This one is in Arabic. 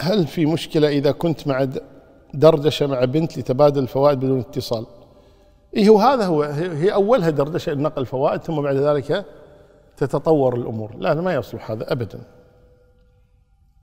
هل في مشكلة إذا كنت مع دردشة مع بنت لتبادل الفوائد بدون اتصال إيه هو هذا هو هي أولها دردشة نقل الفوائد ثم بعد ذلك تتطور الأمور لا ما يصلح هذا أبداً